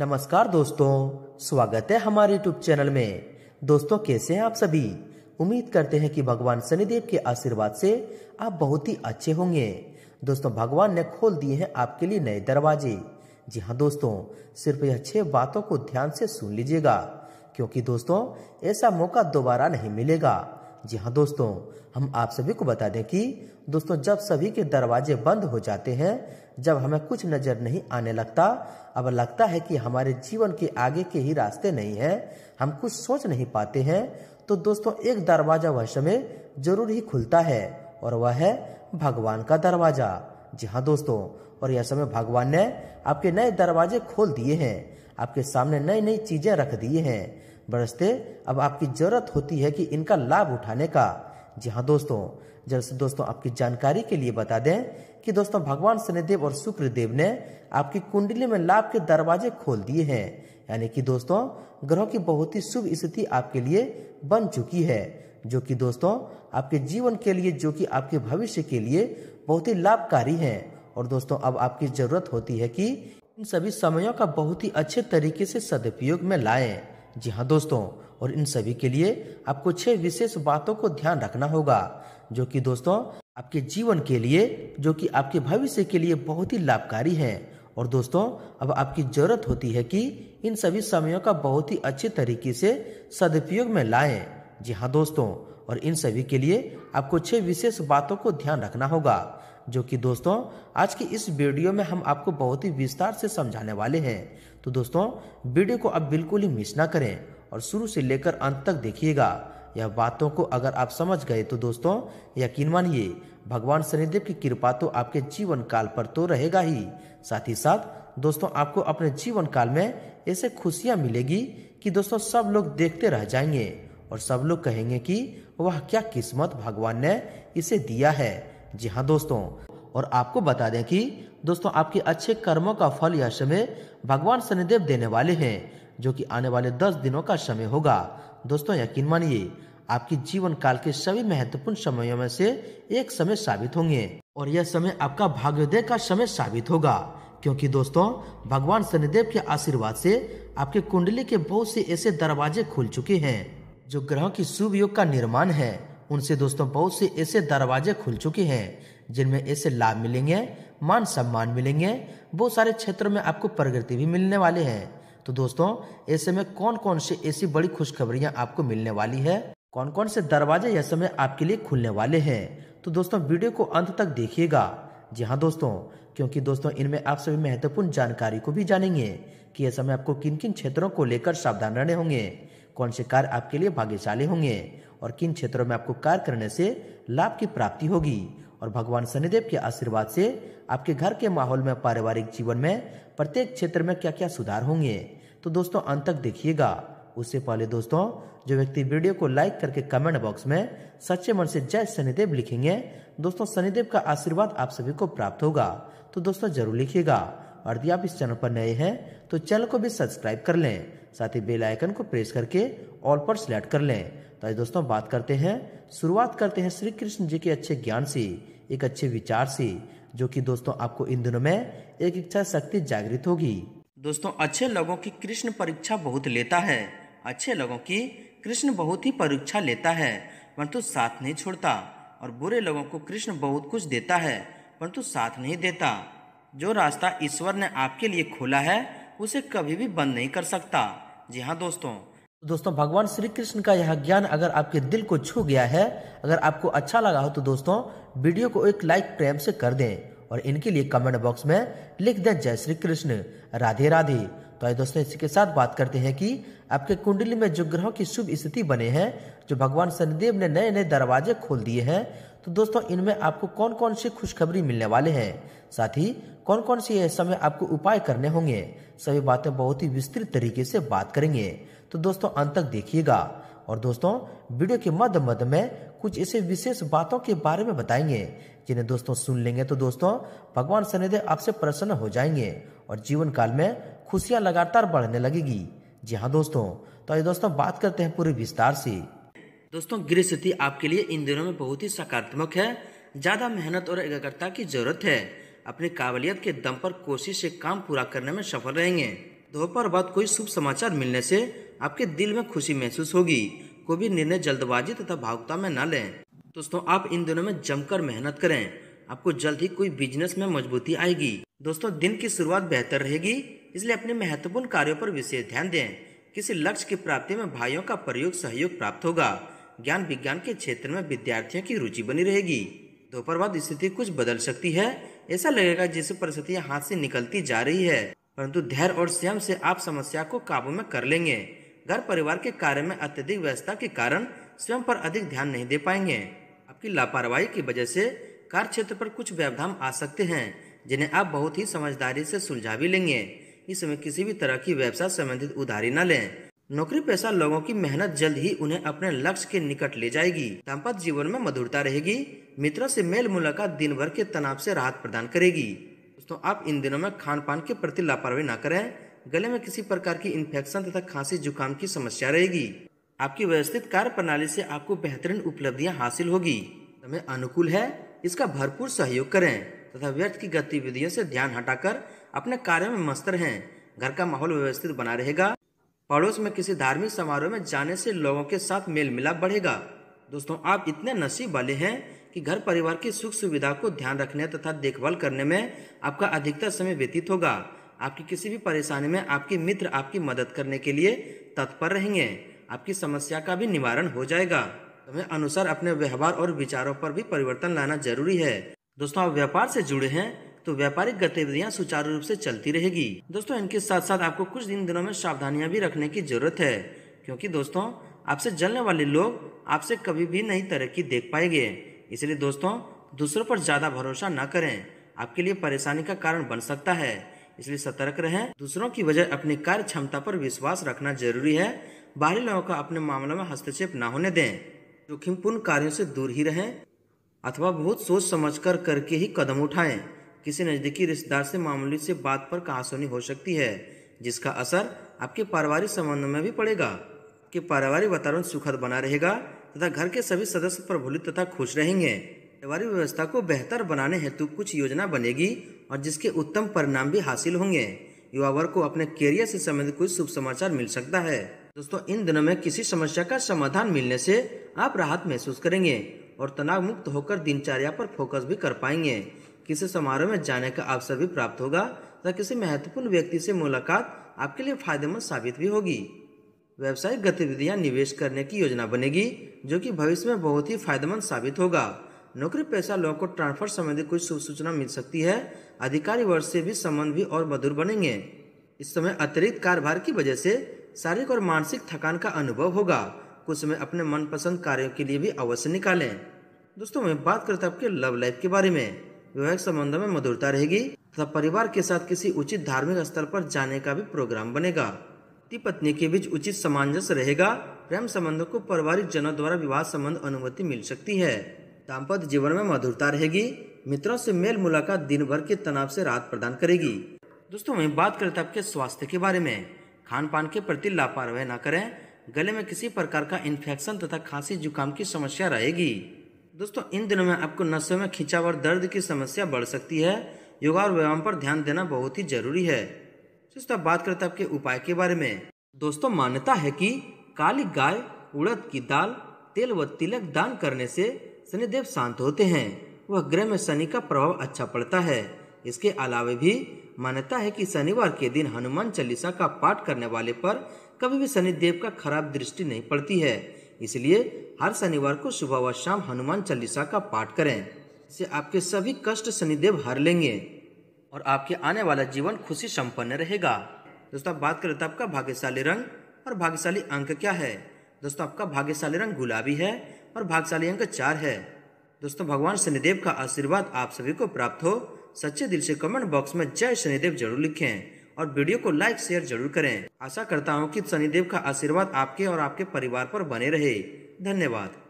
नमस्कार दोस्तों स्वागत है हमारे यूट्यूब चैनल में दोस्तों कैसे हैं आप सभी उम्मीद करते हैं कि भगवान शनिदेव के आशीर्वाद से आप बहुत ही अच्छे होंगे दोस्तों भगवान ने खोल दिए हैं आपके लिए नए दरवाजे जी हाँ दोस्तों सिर्फ यह छह बातों को ध्यान से सुन लीजिएगा क्योंकि दोस्तों ऐसा मौका दोबारा नहीं मिलेगा जी हाँ दोस्तों हम आप सभी को बता दें कि दोस्तों जब सभी के दरवाजे बंद हो जाते हैं जब हमें कुछ नज़र नहीं आने लगता अब लगता है कि हमारे जीवन के आगे के ही रास्ते नहीं हैं हम कुछ सोच नहीं पाते हैं तो दोस्तों एक दरवाज़ा वह समय जरूर ही खुलता है और वह है भगवान का दरवाज़ा जी हाँ दोस्तों और यह समय भगवान ने आपके नए दरवाजे खोल दिए हैं आपके सामने नई नई चीज़ें रख दिए हैं बरसते अब आपकी जरूरत होती है कि इनका लाभ उठाने का जी हाँ दोस्तों जैसे दोस्तों आपकी जानकारी के लिए बता दें कि दोस्तों भगवान शनिदेव और शुक्र देव ने आपकी कुंडली में लाभ के दरवाजे खोल दिए हैं यानी कि दोस्तों ग्रहों की बहुत ही शुभ स्थिति आपके लिए बन चुकी है जो कि दोस्तों आपके जीवन के लिए जो कि आपके भविष्य के लिए बहुत ही लाभकारी है और दोस्तों अब आपकी जरूरत होती है कि इन सभी समयों का बहुत ही अच्छे तरीके से सदुपयोग में लाएं जी हाँ दोस्तों और इन सभी के लिए आपको छह विशेष बातों को ध्यान रखना होगा जो कि दोस्तों आपके जीवन के लिए जो कि आपके भविष्य के लिए बहुत ही लाभकारी है और दोस्तों अब आपकी जरूरत होती है कि इन सभी समयों का बहुत ही अच्छे तरीके से सदुपयोग में लाएं जी हाँ दोस्तों और इन सभी के लिए आपको छह विशेष बातों को ध्यान रखना होगा जो कि दोस्तों आज की इस वीडियो में हम आपको बहुत ही विस्तार से समझाने वाले हैं तो दोस्तों वीडियो को आप बिल्कुल ही मिस ना करें और शुरू से लेकर अंत तक देखिएगा यह बातों को अगर आप समझ गए तो दोस्तों यकीन मानिए भगवान शनिदेव की कृपा तो आपके जीवन काल पर तो रहेगा ही साथ ही साथ दोस्तों आपको अपने जीवन काल में ऐसे खुशियाँ मिलेगी कि दोस्तों सब लोग देखते रह जाएंगे और सब लोग कहेंगे कि वह क्या किस्मत भगवान ने इसे दिया है जी हाँ दोस्तों और आपको बता दें कि दोस्तों आपके अच्छे कर्मों का फल यह समय भगवान शनिदेव देने वाले हैं जो कि आने वाले दस दिनों का समय होगा दोस्तों यकीन मानिए आपके जीवन काल के सभी महत्वपूर्ण समयों में से एक समय साबित होंगे और यह समय आपका भाग्योदय का समय साबित होगा क्योंकि दोस्तों भगवान शनिदेव के आशीर्वाद से आपके कुंडली के बहुत से ऐसे दरवाजे खुल चुके हैं जो ग्रहों की शुभ योग का निर्माण है उनसे दोस्तों बहुत से ऐसे दरवाजे खुल चुके हैं जिनमें ऐसे लाभ मिलेंगे मान सम्मान मिलेंगे बहुत सारे क्षेत्रों में आपको प्रगति भी मिलने वाले हैं तो दोस्तों ऐसे में कौन कौन से ऐसी बड़ी खुशखबरियां आपको मिलने वाली है कौन कौन से दरवाजे यह समय आपके लिए खुलने वाले हैं तो दोस्तों वीडियो को अंत तक देखिएगा जी हाँ दोस्तों क्योंकि दोस्तों इनमें आप सभी महत्वपूर्ण जानकारी को भी जानेंगे कि यह समय आपको किन किन क्षेत्रों को लेकर सावधान रहने होंगे कौन से कार्य आपके लिए भाग्यशाली होंगे और किन क्षेत्रों में आपको कार्य करने से लाभ की प्राप्ति होगी और भगवान शनिदेव के आशीर्वाद से आपके घर के माहौल में पारिवारिक जीवन में प्रत्येक क्षेत्र में क्या क्या सुधार होंगे तो दोस्तों अंत तक देखिएगा उससे पहले दोस्तों जो व्यक्ति वीडियो को लाइक करके कमेंट बॉक्स में सच्चे मन से जय शनिदेव लिखेंगे दोस्तों शनिदेव का आशीर्वाद आप सभी को प्राप्त होगा तो दोस्तों जरूर लिखिएगा और यदि आप इस चैनल पर नए हैं तो चैनल को भी सब्सक्राइब कर लें साथ ही बेल आइकन को प्रेस करके ऑल पर सिलेक्ट कर लें तो आज दोस्तों बात करते हैं शुरुआत करते हैं श्री कृष्ण जी के अच्छे ज्ञान से एक अच्छे विचार से जो कि दोस्तों आपको इन दिनों में एक इच्छा शक्ति जागृत होगी दोस्तों अच्छे लोगों की कृष्ण परीक्षा बहुत लेता है अच्छे लोगों की कृष्ण बहुत ही परीक्षा लेता है परंतु साथ नहीं छोड़ता और बुरे लोगों को कृष्ण बहुत कुछ देता है परंतु साथ नहीं देता जो रास्ता ईश्वर ने आपके लिए खोला है उसे कभी भी बंद नहीं कर सकता जी हाँ दोस्तों तो दोस्तों भगवान श्री कृष्ण का यह ज्ञान अगर आपके दिल को छू गया है अगर आपको अच्छा लगा हो तो दोस्तों वीडियो को एक लाइक प्रेम से कर दें और इनके लिए कमेंट बॉक्स में लिख दें जय श्री कृष्ण राधे राधे तो आइए दोस्तों इसी के साथ बात करते हैं कि आपके कुंडली में जो ग्रहों की शुभ स्थिति बने हैं जो भगवान शनिदेव ने नए नए दरवाजे खोल दिए हैं तो दोस्तों इनमें आपको कौन कौन सी खुशखबरी मिलने वाले हैं साथ ही कौन कौन से ऐसे में आपको उपाय करने होंगे सभी बातें बहुत ही विस्तृत तरीके से बात करेंगे तो दोस्तों अंत तक देखिएगा और दोस्तों वीडियो के मध्य मध्य में कुछ ऐसे विशेष बातों के बारे में बताएंगे जिन्हें दोस्तों सुन लेंगे तो दोस्तों भगवान शनिदेव आपसे प्रसन्न हो जाएंगे और जीवन काल में खुशियां लगातार बढ़ने लगेगी जी हाँ दोस्तों तो ये दोस्तों बात करते हैं पूरे विस्तार से दोस्तों गृह स्थिति आपके लिए इन दिनों में बहुत ही सकारात्मक है ज़्यादा मेहनत और एकाग्रता की जरूरत है अपनी काबिलियत के दम पर कोशिश से काम पूरा करने में सफल रहेंगे दोपहर बाद कोई शुभ समाचार मिलने से आपके दिल में खुशी महसूस होगी कोई भी निर्णय जल्दबाजी तथा भावुकता में न लें दोस्तों आप इन दिनों में जमकर मेहनत करें आपको जल्द ही कोई बिजनेस में मजबूती आएगी दोस्तों दिन की शुरुआत बेहतर रहेगी इसलिए अपने महत्वपूर्ण कार्यों पर विशेष ध्यान दें किसी लक्ष्य की प्राप्ति में भाइयों का प्रयोग सहयोग प्राप्त होगा ज्ञान विज्ञान के क्षेत्र में विद्यार्थियों की रुचि बनी रहेगी दोपहर बाद स्थिति कुछ बदल सकती है ऐसा लगेगा जैसे परिस्थितियाँ हाथ से निकलती जा रही है परंतु धैर्य और स्वयं से आप समस्या को काबू में कर लेंगे घर परिवार के कार्य में अत्यधिक व्यस्तता के कारण स्वयं पर अधिक ध्यान नहीं दे पाएंगे आपकी लापरवाही की वजह से कार्य क्षेत्र पर कुछ व्यवधान आ सकते हैं जिन्हें आप बहुत ही समझदारी से सुलझा भी लेंगे इस समय किसी भी तरह की व्यवसाय संबंधित उधारी न लें नौकरी पेशा लोगों की मेहनत जल्द ही उन्हें अपने लक्ष्य के निकट ले जाएगी दाम्पत्य जीवन में मधुरता रहेगी मित्रों से मेल मुलाकात दिन भर के तनाव से राहत प्रदान करेगी दोस्तों आप इन दिनों में खान पान के प्रति लापरवाही न करें गले में किसी प्रकार की इन्फेक्शन तथा खांसी जुकाम की समस्या रहेगी आपकी व्यवस्थित कार्य प्रणाली से आपको बेहतरीन उपलब्धियां हासिल होगी समय अनुकूल है इसका भरपूर सहयोग करें तथा व्यर्थ की गतिविधियों से ध्यान हटाकर अपने कार्य में मस्त रहें घर का माहौल व्यवस्थित बना रहेगा पड़ोस में किसी धार्मिक समारोह में जाने से लोगों के साथ मेल मिलाप बढ़ेगा दोस्तों आप इतने नसीब वाले हैं कि घर परिवार की सुख सुविधा को ध्यान रखने तथा देखभाल करने में आपका अधिकतर समय व्यतीत होगा आपकी किसी भी परेशानी में आपके मित्र आपकी मदद करने के लिए तत्पर रहेंगे आपकी समस्या का भी निवारण हो जाएगा समय अनुसार अपने व्यवहार और विचारों पर भी परिवर्तन लाना जरूरी है दोस्तों आप व्यापार से जुड़े हैं तो व्यापारिक गतिविधियां सुचारू रूप से चलती रहेगी दोस्तों इनके साथ साथ आपको कुछ दिन दिनों में सावधानियां भी रखने की जरूरत है क्योंकि दोस्तों आपसे जलने वाले लोग आपसे कभी भी नई तरक्की देख पाएंगे इसलिए दोस्तों दूसरों पर ज्यादा भरोसा न करें आपके लिए परेशानी का कारण बन सकता है इसलिए सतर्क रहें दूसरों की वजह अपनी कार्य क्षमता पर विश्वास रखना जरूरी है बाहरी लोगों का अपने मामलों में हस्तक्षेप न होने दें जोखिमपूर्ण कार्यों से दूर ही रहें अथवा बहुत सोच समझकर करके ही कदम उठाएं किसी नज़दीकी रिश्तेदार से मामूली से बात पर कहासुनी हो सकती है जिसका असर आपके पारिवारिक संबंधों में भी पड़ेगा कि पारिवारिक वातावरण सुखद बना रहेगा तथा घर के सभी सदस्य प्रभुलित तथा खुश रहेंगे पारिवारिक व्यवस्था को बेहतर बनाने हेतु कुछ योजना बनेगी और जिसके उत्तम परिणाम भी हासिल होंगे युवा वर्ग को अपने कैरियर से संबंधित कुछ शुभ समाचार मिल सकता है दोस्तों इन दिनों में किसी समस्या का समाधान मिलने से आप राहत महसूस करेंगे और तनाव मुक्त होकर दिनचर्या पर फोकस भी कर पाएंगे किसी समारोह में जाने का अवसर भी प्राप्त होगा तथा किसी महत्वपूर्ण व्यक्ति से मुलाकात आपके लिए फायदेमंद साबित भी होगी व्यवसायिक गतिविधियां निवेश करने की योजना बनेगी जो कि भविष्य में बहुत ही फायदेमंद साबित होगा नौकरी पैसा लोगों को ट्रांसफर संबंधी कुछ शुभ सूचना मिल सकती है अधिकारी वर्ग से भी संबंध भी और मधुर बनेंगे इस समय अतिरिक्त कार्यभार की वजह से शारीरिक और मानसिक थकान का अनुभव होगा कुछ समय अपने मनपसंद कार्यों के लिए भी अवश्य निकालें दोस्तों मैं बात करता हूँ आपके लव लाइफ के बारे में वैवाहिक संबंधों में मधुरता रहेगी तथा परिवार के साथ किसी उचित धार्मिक स्थल पर जाने का भी प्रोग्राम बनेगा पति पत्नी के बीच उचित सामंजस्य रहेगा प्रेम संबंधों को पारिवारिक जनों द्वारा विवाह संबंध अनुमति मिल सकती है दाम्पत्य जीवन में मधुरता रहेगी मित्रों से मेल मुलाकात दिन भर के तनाव से राहत प्रदान करेगी दोस्तों वही बात करें तब तो आपके स्वास्थ्य के बारे में खान पान के प्रति लापरवाही न करें गले में किसी प्रकार का इन्फेक्शन तथा खांसी जुकाम की समस्या रहेगी दोस्तों इन दिनों में आपको नसों में खिंचाव और दर्द की समस्या बढ़ सकती है योगा और व्यायाम पर ध्यान देना बहुत ही जरूरी है दोस्तों अब बात करते हैं आपके उपाय के बारे में दोस्तों मान्यता है कि काली गाय उड़द की दाल तेल व तिलक दान करने से शनिदेव शांत होते हैं वह ग्रह में शनि का प्रभाव अच्छा पड़ता है इसके अलावा भी मान्यता है कि शनिवार के दिन हनुमान चालीसा का पाठ करने वाले पर कभी भी शनिदेव का खराब दृष्टि नहीं पड़ती है इसलिए हर शनिवार को सुबह व शाम हनुमान चालीसा का पाठ करें इससे आपके सभी कष्ट शनिदेव हर लेंगे और आपके आने वाला जीवन खुशी संपन्न रहेगा दोस्तों आप बात करें तो आपका भाग्यशाली रंग और भाग्यशाली अंक क्या है दोस्तों आपका भाग्यशाली रंग गुलाबी है और भाग्यशाली अंक चार है दोस्तों भगवान शनिदेव का आशीर्वाद आप सभी को प्राप्त हो सच्चे दिल से कमेंट बॉक्स में जय शनिदेव जरूर लिखें और वीडियो को लाइक शेयर जरूर करें आशा करता हूँ कि शनिदेव का आशीर्वाद आपके और आपके परिवार पर बने रहे धन्यवाद